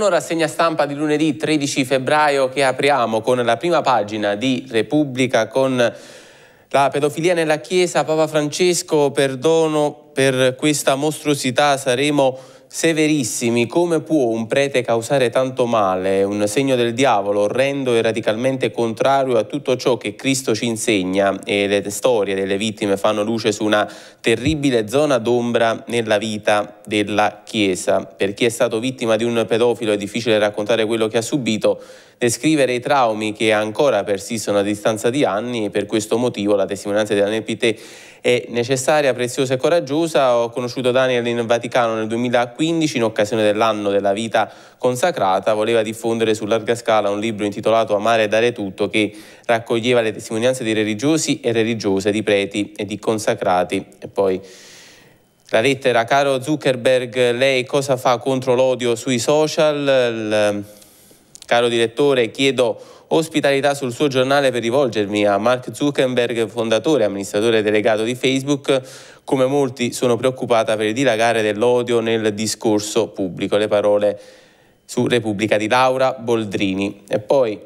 Buongiorno, rassegna stampa di lunedì 13 febbraio che apriamo con la prima pagina di Repubblica con la pedofilia nella Chiesa, Papa Francesco, perdono per questa mostruosità, saremo severissimi, come può un prete causare tanto male, un segno del diavolo, orrendo e radicalmente contrario a tutto ciò che Cristo ci insegna e le storie delle vittime fanno luce su una terribile zona d'ombra nella vita della Chiesa. Per chi è stato vittima di un pedofilo è difficile raccontare quello che ha subito, descrivere i traumi che ancora persistono a distanza di anni e per questo motivo la testimonianza di Anne Pité è necessaria, preziosa e coraggiosa. Ho conosciuto Daniel in Vaticano nel 2015 2015, in occasione dell'anno della vita consacrata, voleva diffondere su larga scala un libro intitolato Amare e dare tutto che raccoglieva le testimonianze di religiosi e religiose, di preti e di consacrati. E poi la lettera, caro Zuckerberg, lei cosa fa contro l'odio sui social? Il, caro direttore, chiedo ospitalità sul suo giornale per rivolgermi a Mark Zuckerberg, fondatore e amministratore delegato di Facebook, come molti sono preoccupata per il dilagare dell'odio nel discorso pubblico. Le parole su Repubblica di Laura Boldrini. E poi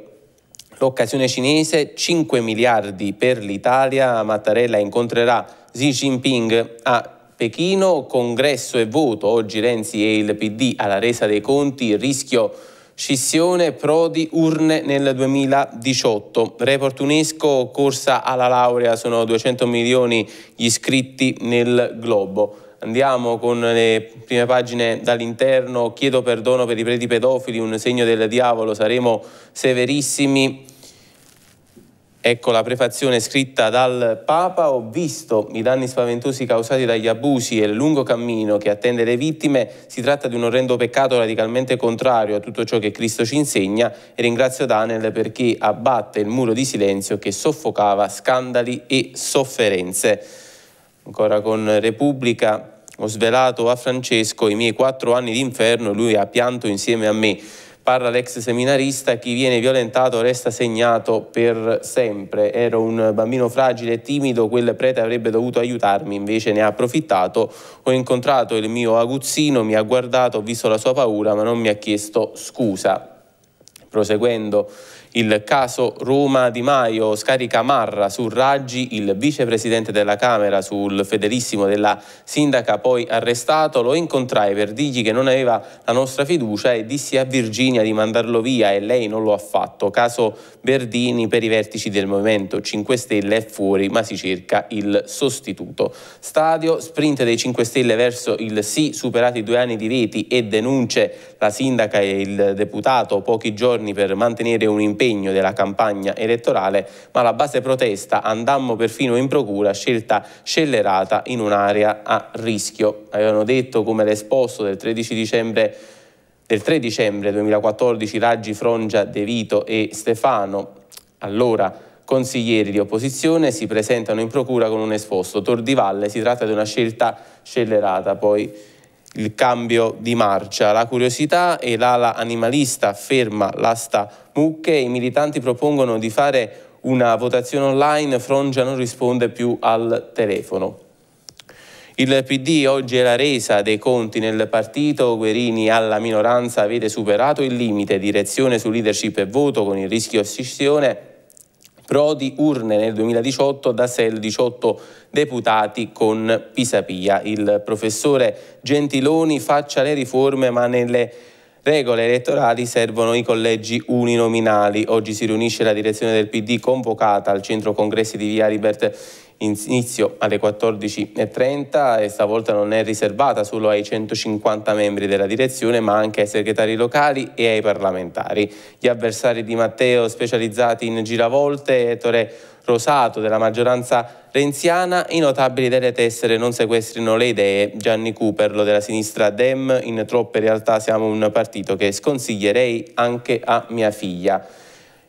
l'occasione cinese, 5 miliardi per l'Italia, Mattarella incontrerà Xi Jinping a Pechino, congresso e voto, oggi Renzi e il PD alla resa dei conti, il rischio Scissione Prodi urne nel 2018. Report UNESCO corsa alla laurea sono 200 milioni gli iscritti nel globo. Andiamo con le prime pagine dall'interno. Chiedo perdono per i preti pedofili, un segno del diavolo, saremo severissimi Ecco la prefazione scritta dal Papa. Ho visto i danni spaventosi causati dagli abusi e il lungo cammino che attende le vittime. Si tratta di un orrendo peccato radicalmente contrario a tutto ciò che Cristo ci insegna e ringrazio Daniel perché abbatte il muro di silenzio che soffocava scandali e sofferenze. Ancora con Repubblica ho svelato a Francesco i miei quattro anni d'inferno e lui ha pianto insieme a me. Parla l'ex seminarista, chi viene violentato resta segnato per sempre. Ero un bambino fragile e timido, quel prete avrebbe dovuto aiutarmi, invece ne ha approfittato. Ho incontrato il mio aguzzino, mi ha guardato, ho visto la sua paura, ma non mi ha chiesto scusa. Proseguendo, il caso Roma Di Maio scarica Marra su Raggi, il vicepresidente della Camera sul fedelissimo della sindaca poi arrestato, lo incontrai per dirgli che non aveva la nostra fiducia e dissi a Virginia di mandarlo via e lei non lo ha fatto. Caso Verdini per i vertici del Movimento 5 Stelle è fuori ma si cerca il sostituto. Stadio, sprint dei 5 Stelle verso il sì, superati due anni di veti e denunce la sindaca e il deputato pochi giorni per mantenere un impegno l'impegno della campagna elettorale, ma la base protesta andammo perfino in procura, scelta scellerata in un'area a rischio. Avevano detto come l'esposto del 13 dicembre del 3 dicembre 2014 Raggi, Frongia, De Vito e Stefano, allora consiglieri di opposizione, si presentano in procura con un esposto. Tordivalle si tratta di una scelta scellerata, poi il cambio di marcia, la curiosità e l'ala animalista ferma l'asta mucche, i militanti propongono di fare una votazione online, Frongia non risponde più al telefono. Il PD oggi è la resa dei conti nel partito, Guerini alla minoranza avete superato il limite, direzione su leadership e voto con il rischio scissione, Prodi urne nel 2018 da SEL 18 deputati con Pisapia. Il professore Gentiloni faccia le riforme ma nelle regole elettorali servono i collegi uninominali. Oggi si riunisce la direzione del PD convocata al centro congressi di Via Libert inizio alle 14.30 e stavolta non è riservata solo ai 150 membri della direzione ma anche ai segretari locali e ai parlamentari. Gli avversari di Matteo specializzati in giravolte, Ettore Rosato della maggioranza renziana, i notabili delle tessere non sequestrino le idee, Gianni Cuperlo della sinistra Dem, in troppe realtà siamo un partito che sconsiglierei anche a mia figlia.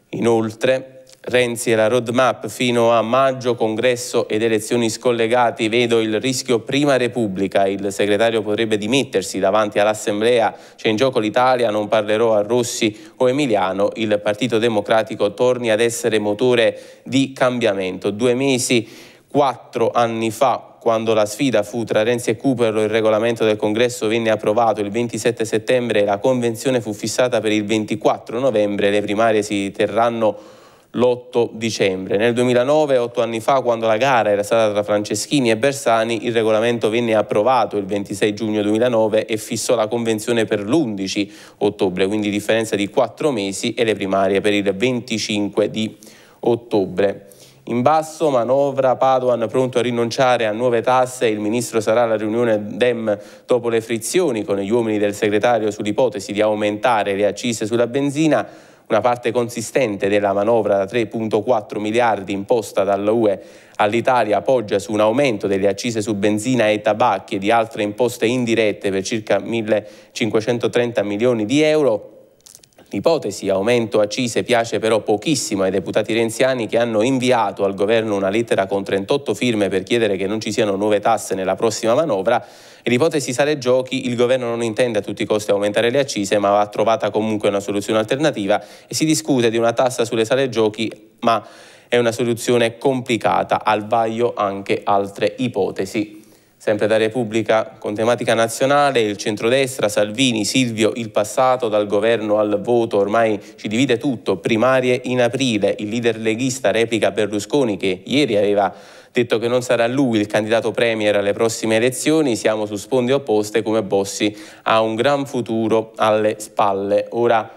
Inoltre Renzi e la roadmap fino a maggio, congresso ed elezioni scollegati, vedo il rischio prima Repubblica, il segretario potrebbe dimettersi davanti all'Assemblea, c'è in gioco l'Italia, non parlerò a Rossi o Emiliano, il Partito Democratico torni ad essere motore di cambiamento. Due mesi, quattro anni fa, quando la sfida fu tra Renzi e Cooperlo, il regolamento del congresso venne approvato il 27 settembre la convenzione fu fissata per il 24 novembre, le primarie si terranno l'8 dicembre. Nel 2009, otto anni fa, quando la gara era stata tra Franceschini e Bersani, il regolamento venne approvato il 26 giugno 2009 e fissò la convenzione per l'11 ottobre, quindi differenza di quattro mesi e le primarie per il 25 di ottobre. In basso, manovra, Padoan pronto a rinunciare a nuove tasse, il ministro sarà alla riunione DEM dopo le frizioni con gli uomini del segretario sull'ipotesi di aumentare le accise sulla benzina, una parte consistente della manovra da 3.4 miliardi imposta dall'UE all'Italia poggia su un aumento delle accise su benzina e tabacchi e di altre imposte indirette per circa 1.530 milioni di euro L'ipotesi aumento accise piace però pochissimo ai deputati renziani che hanno inviato al governo una lettera con 38 firme per chiedere che non ci siano nuove tasse nella prossima manovra e l'ipotesi sale giochi, il governo non intende a tutti i costi aumentare le accise ma va trovata comunque una soluzione alternativa e si discute di una tassa sulle sale giochi ma è una soluzione complicata, al vaglio anche altre ipotesi sempre da Repubblica con tematica nazionale, il centrodestra, Salvini, Silvio, il passato dal governo al voto, ormai ci divide tutto, primarie in aprile, il leader leghista replica Berlusconi che ieri aveva detto che non sarà lui il candidato premier alle prossime elezioni, siamo su sponde opposte come Bossi ha un gran futuro alle spalle. Ora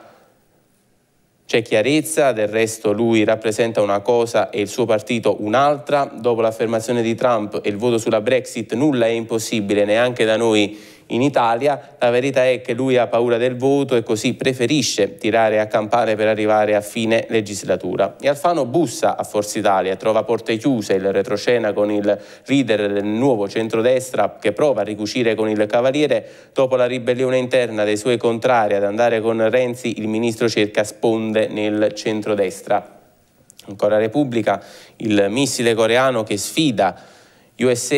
c'è chiarezza, del resto lui rappresenta una cosa e il suo partito un'altra. Dopo l'affermazione di Trump e il voto sulla Brexit nulla è impossibile, neanche da noi in Italia, la verità è che lui ha paura del voto e così preferisce tirare a campare per arrivare a fine legislatura. E Alfano bussa a Forza Italia, trova porte chiuse, il retroscena con il leader del nuovo centrodestra che prova a ricucire con il Cavaliere dopo la ribellione interna dei suoi contrari ad andare con Renzi, il ministro cerca sponde nel centrodestra. Ancora Repubblica, il missile coreano che sfida USA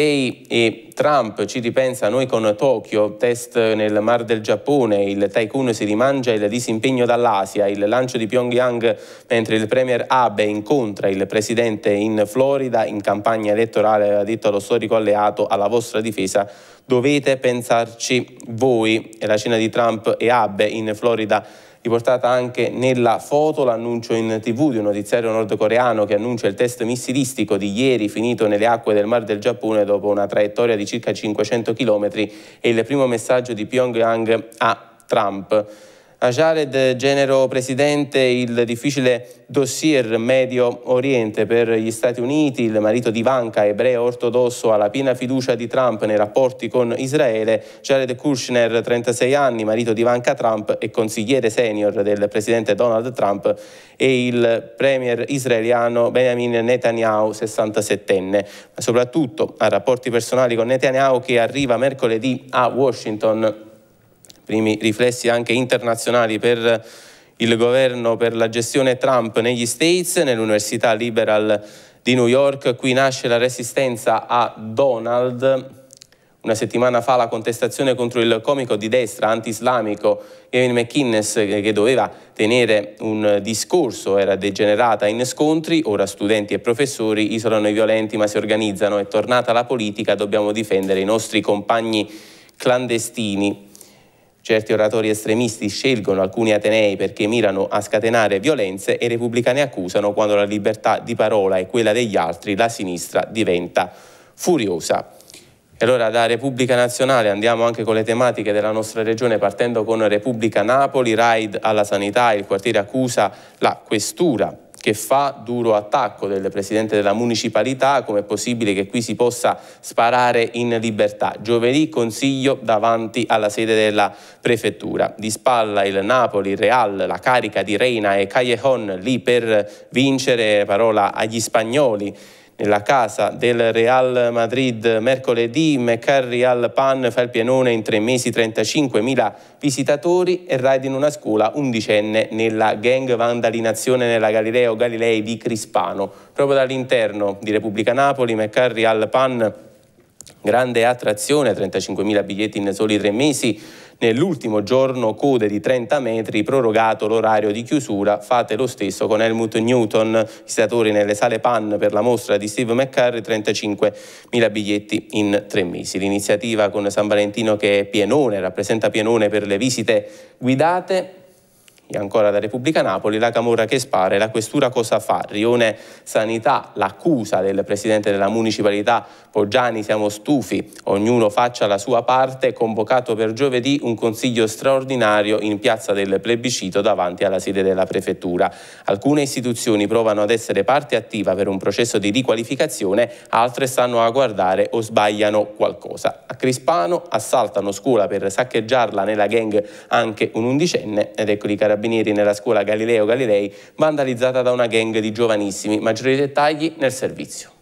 e Trump ci ripensa noi con Tokyo, test nel Mar del Giappone, il tycoon si rimangia il disimpegno dall'Asia, il lancio di Pyongyang mentre il premier Abe incontra il presidente in Florida in campagna elettorale ha detto allo storico alleato alla vostra difesa dovete pensarci voi e la cena di Trump e Abe in Florida riportata anche nella foto l'annuncio in tv di un notiziario nordcoreano che annuncia il test missilistico di ieri finito nelle acque del Mar del Giappone dopo una traiettoria di circa 500 km e il primo messaggio di Pyongyang a Trump. A Jared Genero Presidente il difficile dossier Medio Oriente per gli Stati Uniti, il marito di Ivanka, ebreo ortodosso, ha piena fiducia di Trump nei rapporti con Israele. Jared Kushner, 36 anni, marito di Ivanka Trump e consigliere senior del presidente Donald Trump e il premier israeliano Benjamin Netanyahu, 67enne. Ma soprattutto a rapporti personali con Netanyahu che arriva mercoledì a Washington primi riflessi anche internazionali per il governo per la gestione Trump negli States, nell'Università Liberal di New York, qui nasce la resistenza a Donald, una settimana fa la contestazione contro il comico di destra antislamico islamico McInnes che doveva tenere un discorso, era degenerata in scontri, ora studenti e professori isolano i violenti ma si organizzano, è tornata la politica, dobbiamo difendere i nostri compagni clandestini. Certi oratori estremisti scelgono alcuni atenei perché mirano a scatenare violenze e i repubblicani accusano quando la libertà di parola è quella degli altri la sinistra diventa furiosa. E allora da Repubblica Nazionale andiamo anche con le tematiche della nostra regione partendo con Repubblica Napoli, raid alla sanità, il quartiere accusa la questura che fa duro attacco del Presidente della Municipalità, come è possibile che qui si possa sparare in libertà. Giovedì Consiglio davanti alla sede della Prefettura. Di spalla il Napoli, Real, la carica di Reina e Callejon lì per vincere, parola agli spagnoli nella casa del Real Madrid mercoledì McCarry al Pan fa il pienone in tre mesi 35.000 visitatori e ride in una scuola undicenne nella gang vandalinazione nella Galileo Galilei di Crispano. Proprio dall'interno di Repubblica Napoli McCarry al Pan grande attrazione, 35.000 biglietti in soli tre mesi, Nell'ultimo giorno code di 30 metri, prorogato l'orario di chiusura, fate lo stesso con Helmut Newton, visitatori nelle sale PAN per la mostra di Steve McCurry, 35.000 biglietti in tre mesi. L'iniziativa con San Valentino che è pienone, rappresenta pienone per le visite guidate, ancora da Repubblica Napoli, la Camorra che spara, la questura cosa fa? Rione Sanità, l'accusa del presidente della municipalità Poggiani, siamo stufi, ognuno faccia la sua parte, convocato per giovedì un consiglio straordinario in piazza del plebiscito davanti alla sede della prefettura. Alcune istituzioni provano ad essere parte attiva per un processo di riqualificazione, altre stanno a guardare o sbagliano qualcosa. A Crispano assaltano scuola per saccheggiarla nella gang anche un undicenne ed ecco i carabinieri carabinieri nella scuola Galileo Galilei vandalizzata da una gang di giovanissimi. Maggiori dettagli nel servizio.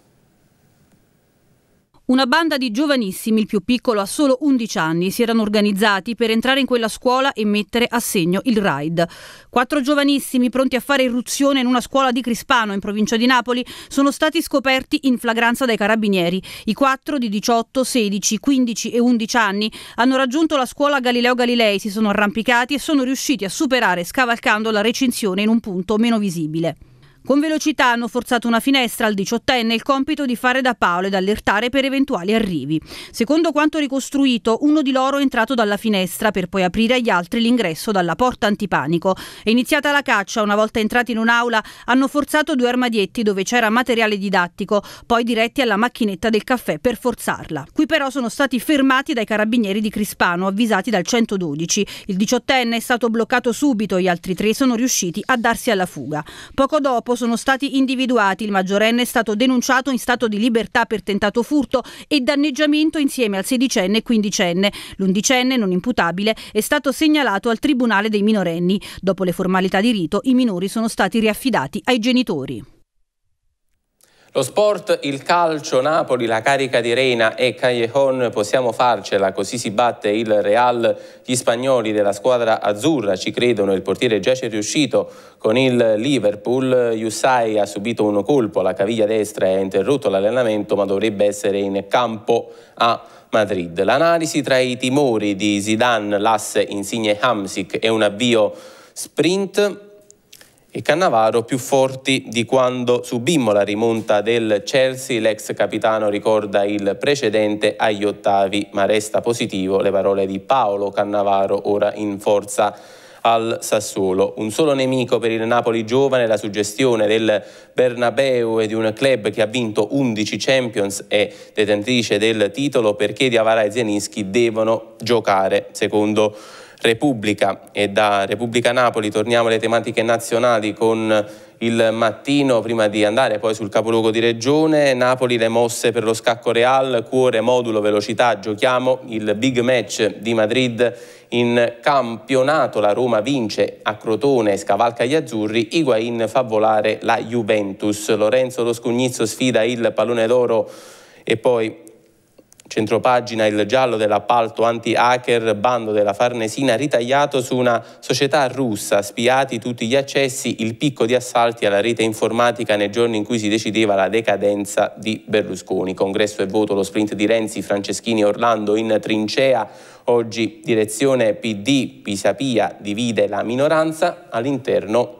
Una banda di giovanissimi, il più piccolo ha solo 11 anni, si erano organizzati per entrare in quella scuola e mettere a segno il raid. Quattro giovanissimi pronti a fare irruzione in una scuola di Crispano, in provincia di Napoli, sono stati scoperti in flagranza dai carabinieri. I quattro di 18, 16, 15 e 11 anni hanno raggiunto la scuola Galileo Galilei, si sono arrampicati e sono riusciti a superare scavalcando la recinzione in un punto meno visibile. Con velocità hanno forzato una finestra al diciottenne il compito di fare da Paolo ed allertare per eventuali arrivi. Secondo quanto ricostruito, uno di loro è entrato dalla finestra per poi aprire agli altri l'ingresso dalla porta antipanico. È iniziata la caccia, una volta entrati in un'aula hanno forzato due armadietti dove c'era materiale didattico, poi diretti alla macchinetta del caffè per forzarla. Qui però sono stati fermati dai carabinieri di Crispano, avvisati dal 112. Il diciottenne è stato bloccato subito, gli altri tre sono riusciti a darsi alla fuga. Poco dopo sono stati individuati. Il maggiorenne è stato denunciato in stato di libertà per tentato furto e danneggiamento insieme al sedicenne e quindicenne. L'undicenne, non imputabile, è stato segnalato al Tribunale dei minorenni. Dopo le formalità di rito, i minori sono stati riaffidati ai genitori. Lo sport, il calcio, Napoli, la carica di Reina e Callejon, possiamo farcela, così si batte il Real. Gli spagnoli della squadra azzurra ci credono, il portiere già c'è riuscito con il Liverpool. Yusai ha subito un colpo la caviglia destra e ha interrotto l'allenamento, ma dovrebbe essere in campo a Madrid. L'analisi tra i timori di Zidane, l'asse Insigne Hamsik è un avvio sprint e Cannavaro più forti di quando subimmo la rimonta del Chelsea. L'ex capitano ricorda il precedente agli ottavi, ma resta positivo le parole di Paolo Cannavaro, ora in forza al Sassuolo. Un solo nemico per il Napoli giovane, la suggestione del Bernabeu e di un club che ha vinto 11 Champions e detentrice del titolo perché Diavara e Zienischi devono giocare, secondo Repubblica e da Repubblica Napoli torniamo alle tematiche nazionali con il mattino prima di andare poi sul capoluogo di regione, Napoli le mosse per lo scacco real, cuore, modulo, velocità, giochiamo il big match di Madrid in campionato, la Roma vince a Crotone, scavalca gli azzurri, Higuain fa volare la Juventus, Lorenzo Lo Scugnizzo sfida il pallone d'oro e poi Centropagina il giallo dell'appalto anti-hacker, bando della Farnesina ritagliato su una società russa, spiati tutti gli accessi, il picco di assalti alla rete informatica nei giorni in cui si decideva la decadenza di Berlusconi. Congresso e voto lo sprint di Renzi, Franceschini e Orlando in trincea. Oggi direzione PD Pisapia divide la minoranza all'interno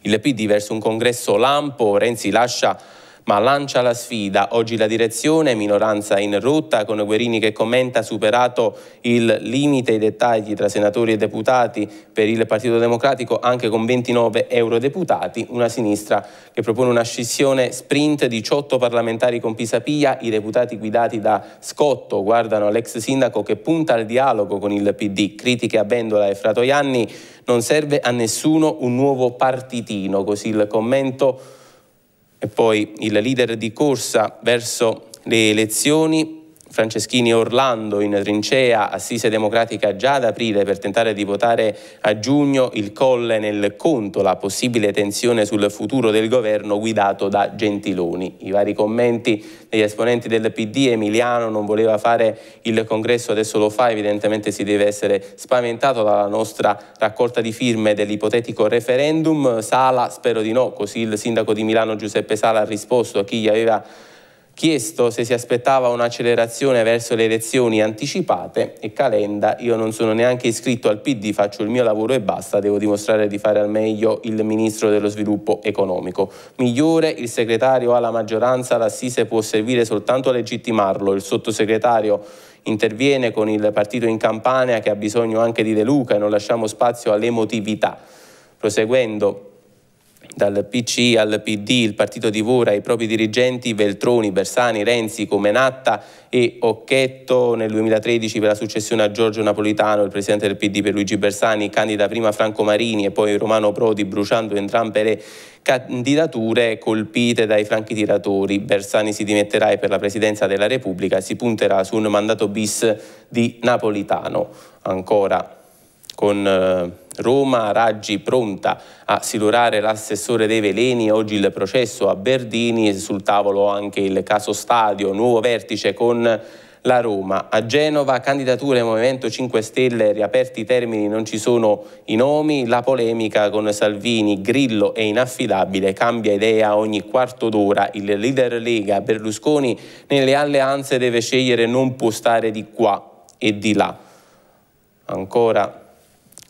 il PD verso un congresso lampo, Renzi lascia ma lancia la sfida. Oggi la direzione, minoranza in rotta, con Guerini che commenta superato il limite ai dettagli tra senatori e deputati per il Partito Democratico anche con 29 eurodeputati, una sinistra che propone una scissione sprint 18 parlamentari con Pisapia, i deputati guidati da Scotto guardano l'ex sindaco che punta al dialogo con il PD, critiche a Vendola e Fratoianni, non serve a nessuno un nuovo partitino, così il commento e poi il leader di corsa verso le elezioni Franceschini Orlando in trincea, Assise Democratica già ad aprile per tentare di votare a giugno il Colle nel conto, la possibile tensione sul futuro del governo guidato da Gentiloni. I vari commenti degli esponenti del PD, Emiliano non voleva fare il congresso, adesso lo fa, evidentemente si deve essere spaventato dalla nostra raccolta di firme dell'ipotetico referendum. Sala, spero di no, così il sindaco di Milano Giuseppe Sala ha risposto a chi gli aveva chiesto se si aspettava un'accelerazione verso le elezioni anticipate e Calenda, io non sono neanche iscritto al PD, faccio il mio lavoro e basta, devo dimostrare di fare al meglio il ministro dello sviluppo economico. Migliore, il segretario alla maggioranza, l'assise può servire soltanto a legittimarlo, il sottosegretario interviene con il partito in Campania che ha bisogno anche di De Luca e non lasciamo spazio all'emotività. Proseguendo, dal PC al PD il partito di Vora, i propri dirigenti Veltroni, Bersani, Renzi, Comenatta e Occhetto. Nel 2013 per la successione a Giorgio Napolitano il presidente del PD per Luigi Bersani candida prima Franco Marini e poi Romano Prodi bruciando entrambe le candidature colpite dai franchi tiratori. Bersani si dimetterà e per la presidenza della Repubblica si punterà su un mandato bis di Napolitano. Ancora con... Eh, Roma Raggi pronta a silurare l'assessore dei veleni, oggi il processo a Berdini, sul tavolo anche il caso Stadio, nuovo vertice con la Roma. A Genova candidature Movimento 5 Stelle, riaperti i termini, non ci sono i nomi, la polemica con Salvini, Grillo è inaffidabile, cambia idea ogni quarto d'ora, il leader Lega Berlusconi nelle alleanze deve scegliere non può stare di qua e di là. Ancora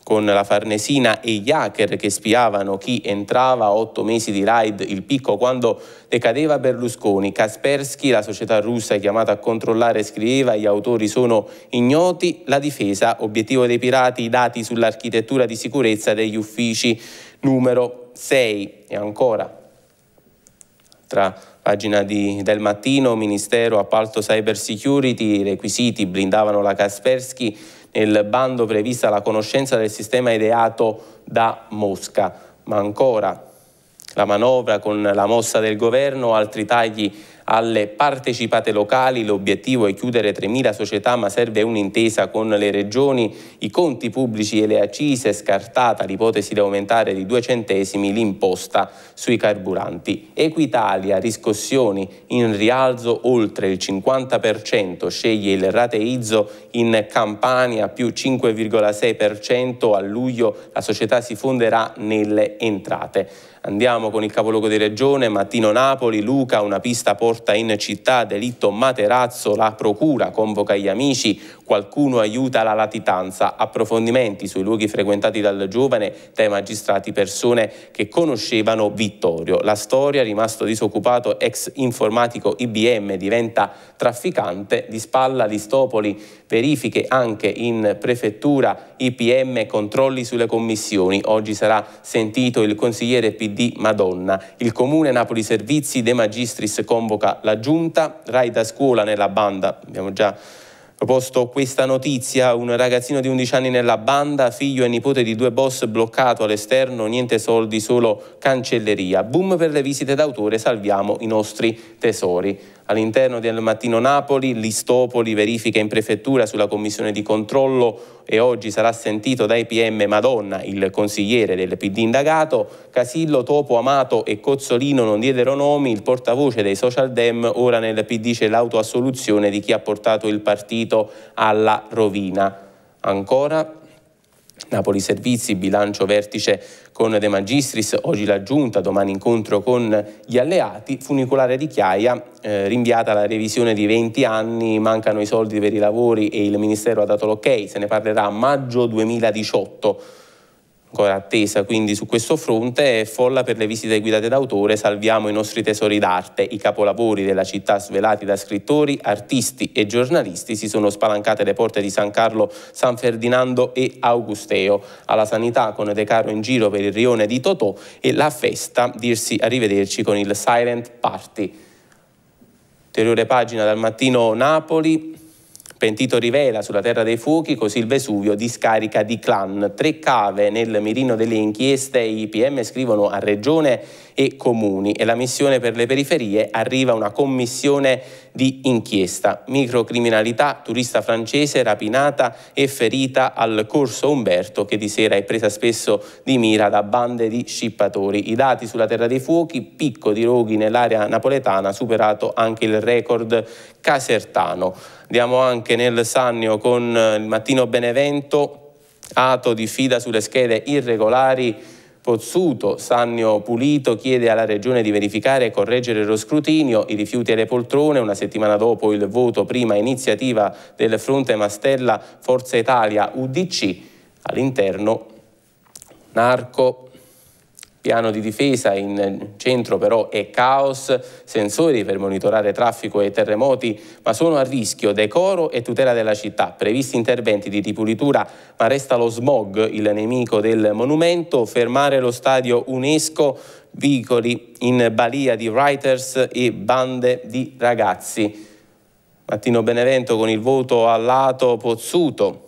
con la Farnesina e gli hacker che spiavano chi entrava a otto mesi di raid il picco quando decadeva Berlusconi. Kaspersky, la società russa chiamata a controllare, scriveva gli autori sono ignoti. La difesa, obiettivo dei pirati, i dati sull'architettura di sicurezza degli uffici numero 6. E ancora, tra pagina di, del mattino, Ministero, appalto cyber security, requisiti, blindavano la Kaspersky nel bando prevista la conoscenza del sistema ideato da Mosca, ma ancora la manovra con la mossa del governo, altri tagli alle partecipate locali, l'obiettivo è chiudere 3.000 società ma serve un'intesa con le regioni, i conti pubblici e le accise, scartata l'ipotesi di aumentare di due centesimi l'imposta sui carburanti. Equitalia, riscossioni in rialzo oltre il 50%, sceglie il rateizzo in Campania più 5,6%, a luglio la società si fonderà nelle entrate. Andiamo con il capoluogo di regione, Mattino Napoli, Luca, una pista porta in città, delitto materazzo, la procura convoca gli amici, qualcuno aiuta la latitanza, approfondimenti sui luoghi frequentati dal giovane, dai magistrati persone che conoscevano Vittorio. La storia, rimasto disoccupato ex informatico IBM, diventa trafficante, di spalla Listopoli, verifiche anche in prefettura, IPM, controlli sulle commissioni. Oggi sarà sentito il consigliere PD di Madonna. Il comune Napoli Servizi De Magistris convoca la giunta, Rai da scuola nella banda, abbiamo già proposto questa notizia, un ragazzino di 11 anni nella banda, figlio e nipote di due boss bloccato all'esterno, niente soldi, solo cancelleria. Boom per le visite d'autore, salviamo i nostri tesori all'interno del Mattino Napoli, Listopoli verifica in prefettura sulla commissione di controllo e oggi sarà sentito dai PM Madonna, il consigliere del PD indagato, Casillo, Topo, Amato e Cozzolino non diedero nomi, il portavoce dei social dem, ora nel PD c'è l'autoassoluzione di chi ha portato il partito alla rovina. Ancora Napoli Servizi, bilancio vertice con De Magistris, oggi la Giunta, domani incontro con gli alleati, funicolare di Chiaia, eh, rinviata la revisione di 20 anni, mancano i soldi per i lavori e il Ministero ha dato l'ok, se ne parlerà a maggio 2018 ancora attesa quindi su questo fronte, e folla per le visite guidate d'autore, salviamo i nostri tesori d'arte, i capolavori della città svelati da scrittori, artisti e giornalisti si sono spalancate le porte di San Carlo, San Ferdinando e Augusteo, alla sanità con De Caro in giro per il rione di Totò e la festa, dirsi arrivederci con il Silent Party. Ulteriore pagina dal mattino Napoli, Pentito rivela sulla terra dei fuochi, così il Vesuvio discarica di clan. Tre cave nel mirino delle inchieste, i PM scrivono a Regione e comuni e la missione per le periferie arriva una commissione di inchiesta. Microcriminalità, turista francese rapinata e ferita al corso Umberto che di sera è presa spesso di mira da bande di scippatori. I dati sulla terra dei fuochi, picco di roghi nell'area napoletana, superato anche il record casertano. Andiamo anche nel Sannio con il mattino Benevento, Ato diffida sulle schede irregolari Pozzuto, Sannio Pulito chiede alla Regione di verificare e correggere lo scrutinio, i rifiuti alle poltrone, una settimana dopo il voto prima iniziativa del fronte Mastella Forza Italia UDC, all'interno Narco piano di difesa in centro però è caos, sensori per monitorare traffico e terremoti, ma sono a rischio decoro e tutela della città, previsti interventi di ripulitura, ma resta lo smog il nemico del monumento, fermare lo stadio UNESCO, vicoli in balia di writers e bande di ragazzi. Mattino Benevento con il voto a lato Pozzuto,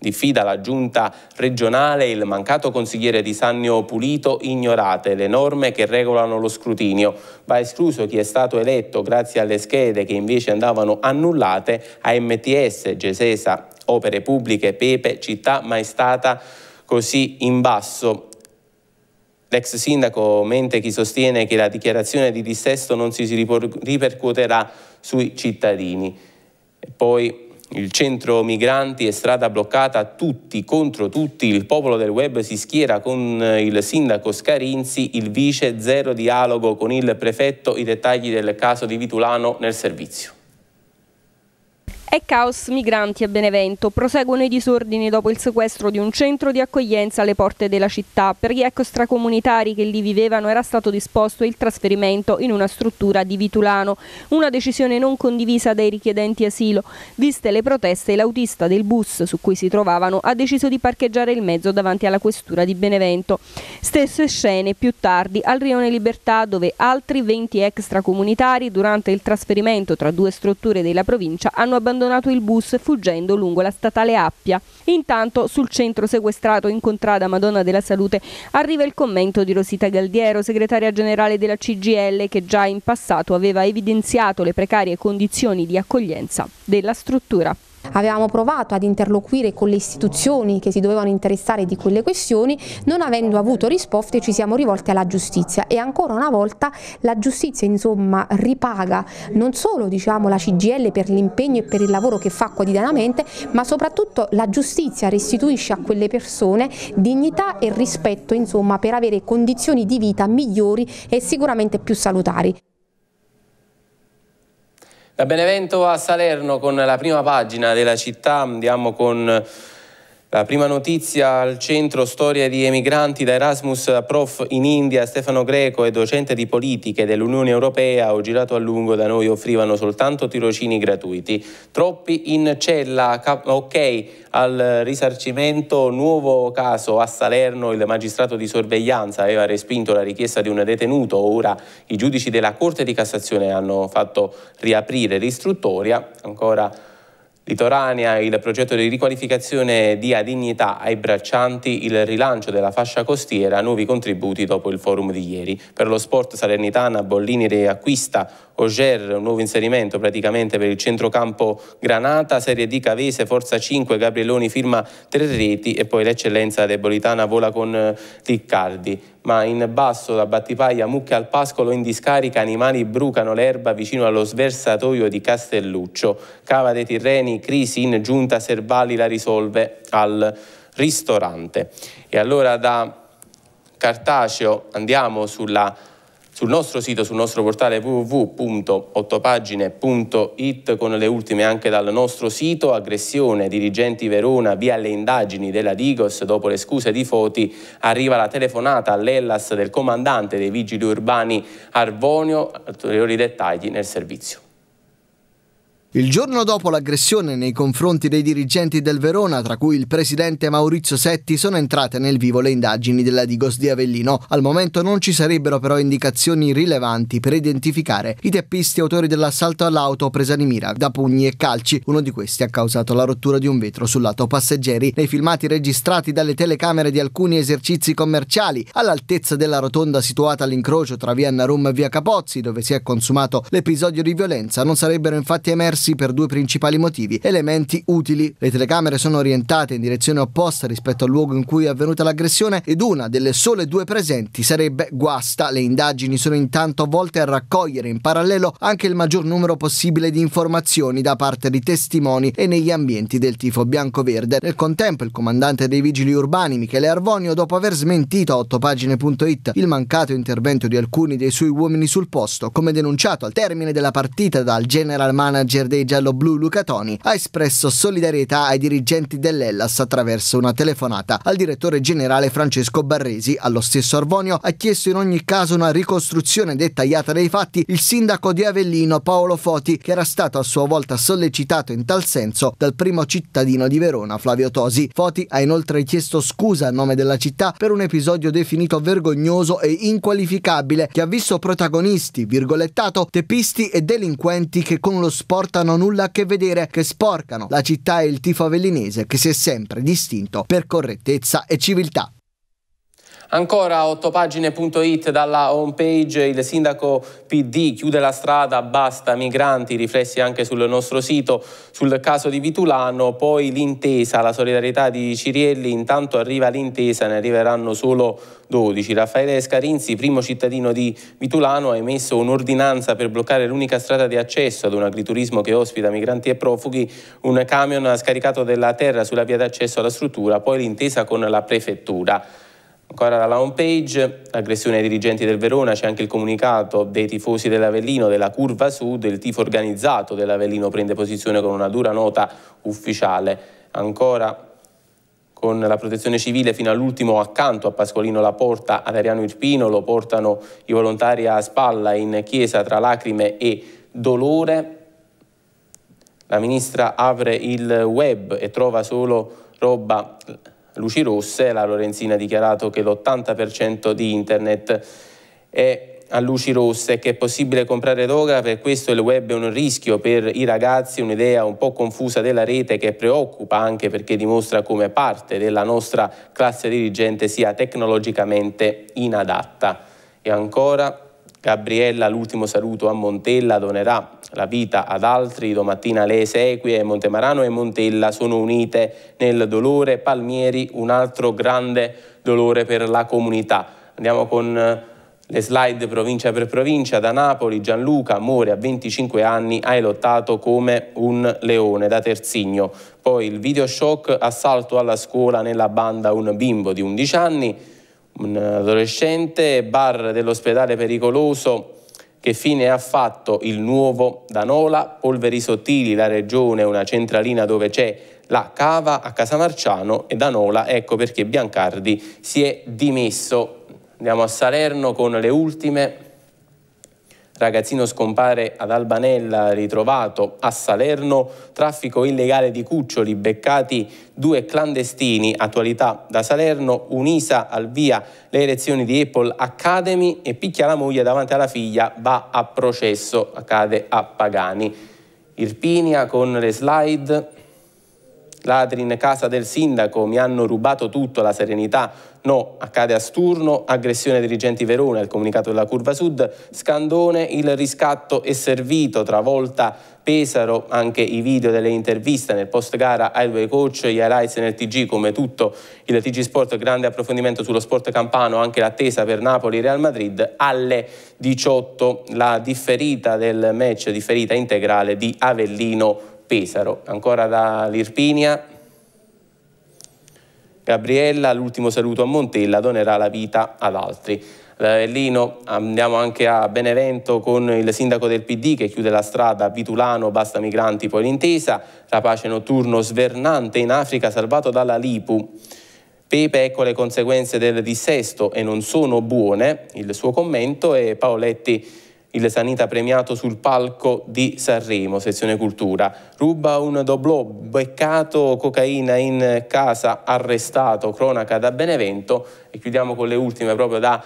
Diffida la giunta regionale e il mancato consigliere di Sannio Pulito ignorate le norme che regolano lo scrutinio. Va escluso chi è stato eletto grazie alle schede che invece andavano annullate a MTS, Gesesa, Opere Pubbliche, Pepe, Città mai stata così in basso. L'ex sindaco mente chi sostiene che la dichiarazione di dissesto non si ripercuoterà sui cittadini. E poi il centro migranti è strada bloccata tutti contro tutti, il popolo del web si schiera con eh, il sindaco Scarinzi, il vice zero dialogo con il prefetto, i dettagli del caso di Vitulano nel servizio. È caos migranti a Benevento. Proseguono i disordini dopo il sequestro di un centro di accoglienza alle porte della città. Per gli extracomunitari che lì vivevano era stato disposto il trasferimento in una struttura di Vitulano. Una decisione non condivisa dai richiedenti asilo. Viste le proteste, l'autista del bus su cui si trovavano ha deciso di parcheggiare il mezzo davanti alla questura di Benevento. Stesse scene più tardi al Rione Libertà dove altri 20 extracomunitari durante il trasferimento tra due strutture della provincia hanno abbandonato abbandonato il bus fuggendo lungo la statale Appia. Intanto sul centro sequestrato in contrada Madonna della Salute arriva il commento di Rosita Galdiero, segretaria generale della CGL che già in passato aveva evidenziato le precarie condizioni di accoglienza della struttura. Avevamo provato ad interloquire con le istituzioni che si dovevano interessare di quelle questioni, non avendo avuto risposte ci siamo rivolti alla giustizia e ancora una volta la giustizia insomma ripaga non solo diciamo, la CGL per l'impegno e per il lavoro che fa quotidianamente, ma soprattutto la giustizia restituisce a quelle persone dignità e rispetto insomma, per avere condizioni di vita migliori e sicuramente più salutari. Da Benevento a Salerno con la prima pagina della città andiamo con la prima notizia al centro storia di emigranti da Erasmus Prof in India, Stefano Greco è docente di politiche dell'Unione Europea, ho girato a lungo, da noi offrivano soltanto tirocini gratuiti. Troppi in cella, ok al risarcimento, nuovo caso a Salerno, il magistrato di sorveglianza aveva respinto la richiesta di un detenuto, ora i giudici della Corte di Cassazione hanno fatto riaprire l'istruttoria, ancora Litorania, il progetto di riqualificazione dia dignità ai braccianti, il rilancio della fascia costiera, nuovi contributi dopo il forum di ieri. Per lo sport Salernitana, Bollini riacquista Oger, un nuovo inserimento praticamente per il centrocampo Granata, Serie D Cavese, Forza 5, Gabrieloni firma tre reti e poi l'eccellenza debolitana vola con Riccardi ma in basso da Battipaglia mucche al pascolo in discarica animali brucano l'erba vicino allo sversatoio di Castelluccio. Cava dei Tirreni, crisi in giunta Servali la risolve al ristorante. E allora da Cartaceo andiamo sulla sul nostro sito, sul nostro portale www.ottopagine.it con le ultime anche dal nostro sito, aggressione, dirigenti Verona, via le indagini della Digos, dopo le scuse di Foti arriva la telefonata all'Ellas del comandante dei vigili urbani Arvonio, ulteriori dettagli nel servizio. Il giorno dopo l'aggressione nei confronti dei dirigenti del Verona, tra cui il presidente Maurizio Setti, sono entrate nel vivo le indagini della Digos di Avellino. Al momento non ci sarebbero però indicazioni rilevanti per identificare i teppisti autori dell'assalto all'auto presa di mira da pugni e calci. Uno di questi ha causato la rottura di un vetro sul lato passeggeri. Nei filmati registrati dalle telecamere di alcuni esercizi commerciali, all'altezza della rotonda situata all'incrocio tra via Narum e via Capozzi, dove si è consumato l'episodio di violenza, non sarebbero infatti emersi diversi per due principali motivi, elementi utili. Le telecamere sono orientate in direzione opposta rispetto al luogo in cui è avvenuta l'aggressione ed una delle sole due presenti sarebbe guasta. Le indagini sono intanto volte a raccogliere in parallelo anche il maggior numero possibile di informazioni da parte di testimoni e negli ambienti del tifo bianco-verde. Nel contempo il comandante dei vigili urbani Michele Arvonio, dopo aver smentito a 8pagine.it il mancato intervento di alcuni dei suoi uomini sul posto, come denunciato al termine della partita dal general manager dei giallo-blu Luca Toni ha espresso solidarietà ai dirigenti dell'Ellas attraverso una telefonata al direttore generale Francesco Barresi. Allo stesso Arvonio ha chiesto in ogni caso una ricostruzione dettagliata dei fatti il sindaco di Avellino Paolo Foti, che era stato a sua volta sollecitato in tal senso dal primo cittadino di Verona Flavio Tosi. Foti ha inoltre chiesto scusa a nome della città per un episodio definito vergognoso e inqualificabile che ha visto protagonisti, virgolettato, tepisti e delinquenti che con lo sport hanno nulla a che vedere, che sporcano la città e il tifo avellinese che si è sempre distinto per correttezza e civiltà. Ancora ottopagine.it pagineit dalla homepage il sindaco PD chiude la strada, basta migranti, riflessi anche sul nostro sito sul caso di Vitulano, poi l'intesa, la solidarietà di Cirielli, intanto arriva l'intesa, ne arriveranno solo 12. Raffaele Scarinzi, primo cittadino di Vitulano, ha emesso un'ordinanza per bloccare l'unica strada di accesso ad un agriturismo che ospita migranti e profughi, un camion scaricato della terra sulla via d'accesso alla struttura, poi l'intesa con la prefettura. Ancora dalla home page, aggressione ai dirigenti del Verona, c'è anche il comunicato dei tifosi dell'Avellino della curva sud, il tifo organizzato dell'Avellino prende posizione con una dura nota ufficiale. Ancora con la protezione civile fino all'ultimo accanto a Pascolino La Porta, ad Ariano Irpino, lo portano i volontari a spalla in chiesa tra lacrime e dolore. La ministra apre il web e trova solo roba luci rosse, la Lorenzina ha dichiarato che l'80% di internet è a luci rosse e che è possibile comprare droga, per questo il web è un rischio per i ragazzi, un'idea un po' confusa della rete che preoccupa anche perché dimostra come parte della nostra classe dirigente sia tecnologicamente inadatta. E ancora Gabriella, l'ultimo saluto a Montella, donerà la vita ad altri, domattina le esequie, Montemarano e Montella sono unite nel dolore, Palmieri un altro grande dolore per la comunità. Andiamo con eh, le slide provincia per provincia, da Napoli Gianluca muore a 25 anni, hai lottato come un leone da terzigno. Poi il video shock, assalto alla scuola nella banda un bimbo di 11 anni, un adolescente, bar dell'ospedale pericoloso, che fine ha fatto il nuovo Danola, Polveri Sottili, la regione, una centralina dove c'è la cava a Casamarciano e Danola, ecco perché Biancardi si è dimesso. Andiamo a Salerno con le ultime ragazzino scompare ad Albanella, ritrovato a Salerno, traffico illegale di cuccioli, beccati due clandestini, attualità da Salerno, Unisa al via le elezioni di Apple Academy e picchia la moglie davanti alla figlia, va a processo, accade a Pagani. Irpinia con le slide ladri in casa del sindaco, mi hanno rubato tutto, la serenità, no, accade a Sturno, aggressione dirigenti Verona, il comunicato della Curva Sud, Scandone, il riscatto è servito, travolta Pesaro, anche i video delle interviste nel post gara Highway coach, gli highlights nel TG come tutto il TG Sport, grande approfondimento sullo sport campano, anche l'attesa per Napoli Real Madrid alle 18 la differita del match, differita integrale di Avellino Pesaro, ancora dall'Irpinia. Gabriella, l'ultimo saluto a Montella, donerà la vita ad altri. Avellino, eh, andiamo anche a Benevento con il sindaco del PD che chiude la strada a Vitulano, basta migranti, poi l'intesa, rapace notturno svernante in Africa salvato dalla Lipu. Pepe, ecco le conseguenze del dissesto e non sono buone, il suo commento e Paoletti il Sanita premiato sul palco di Sanremo, sezione cultura. Ruba un doblò, beccato cocaina in casa, arrestato, cronaca da Benevento. E chiudiamo con le ultime proprio da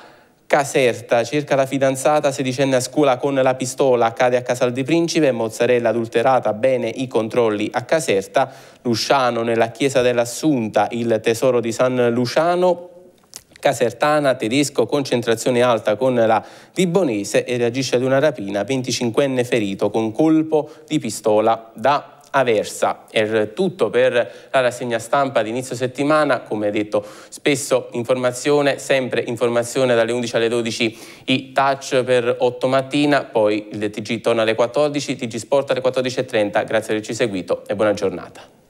Caserta, cerca la fidanzata, sedicenne a scuola con la pistola, cade a Casal di Principe, mozzarella adulterata, bene i controlli a Caserta, Luciano nella chiesa dell'Assunta, il tesoro di San Luciano, casertana, tedesco, concentrazione alta con la Vibonese e reagisce ad una rapina, 25enne ferito con colpo di pistola da Aversa. È tutto per la rassegna stampa di inizio settimana, come detto spesso informazione, sempre informazione dalle 11 alle 12 i touch per 8 mattina, poi il TG torna alle 14, TG Sport alle 14.30, grazie per averci seguito e buona giornata.